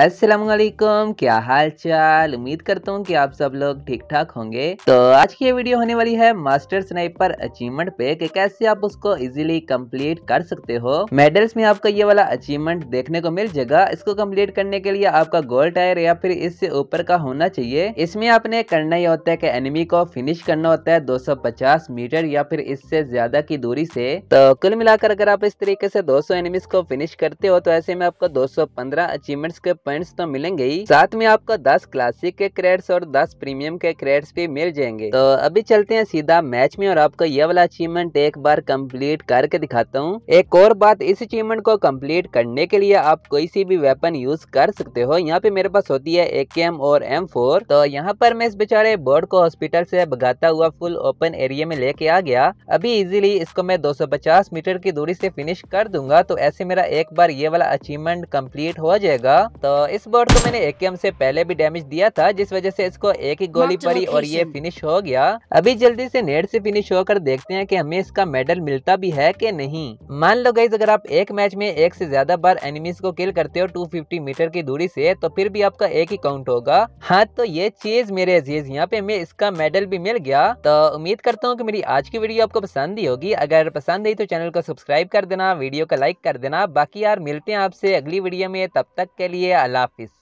असलम क्या हाल चाल उम्मीद करता हूँ कि आप सब लोग ठीक ठाक होंगे तो आज की ये वीडियो होने वाली है मास्टर स्नाइपर अचीवमेंट पे कि कैसे आप उसको इजीली कंप्लीट कर सकते हो मेडल्स में आपका ये वाला अचीवमेंट देखने को मिल जाएगा इसको कंप्लीट करने के लिए आपका गोल टायर या फिर इससे ऊपर का होना चाहिए इसमें आपने करना ही होता है की एनिमी को फिनिश करना होता है दो मीटर या फिर इससे ज्यादा की दूरी से तो कुल मिलाकर अगर आप इस तरीके से दो सौ को फिनिश करते हो तो ऐसे में आपको 215 अचीवमेंट्स के पॉइंट तो मिलेंगे ही साथ में आपको दस क्लासिक के क्रेड्स और दस प्रीमियम के क्रेड्स भी मिल जाएंगे तो अभी चलते हैं सीधा मैच में और आपको ये वाला अचीवमेंट एक बार कम्प्लीट करके दिखाता हूँ एक और बात इस अचीवमेंट को कम्प्लीट करने के लिए आप कोई सी भी वेपन यूज कर सकते हो यहाँ पे मेरे पास होती है ए और एम तो यहाँ पर मैं इस बेचारे बोर्ड को हॉस्पिटल से भगाता हुआ फुल ओपन एरिया में लेके आ गया अभी इजिली इसको मैं पचास मीटर की दूरी से फिनिश कर दूंगा तो ऐसे मेरा एक बार ये वाला अचीवमेंट कम्प्लीट हो जाएगा तो इस बोर्ड को मैंने एक से पहले भी डैमेज दिया था जिस वजह से इसको एक ही गोली पड़ी और ये फिनिश हो गया अभी जल्दी से नेट से फिनिश होकर देखते हैं कि हमें इसका मेडल मिलता भी है कि नहीं मान लो गई अगर आप एक मैच में एक से ज्यादा बार एनिमीज को किल करते हो 250 मीटर की दूरी से तो फिर भी आपका एक ही काउंट होगा हाँ तो ये चीज मेरे अजीज यहाँ पे हमें इसका मेडल भी मिल गया तो उम्मीद करता हूँ की मेरी आज की वीडियो आपको पसंद ही होगी अगर पसंद आई तो चैनल को सब्सक्राइब कर देना वीडियो को लाइक कर देना बाकी यार मिलते हैं आपसे अगली वीडियो में तब तक के लिए अल्लाह हाफिज़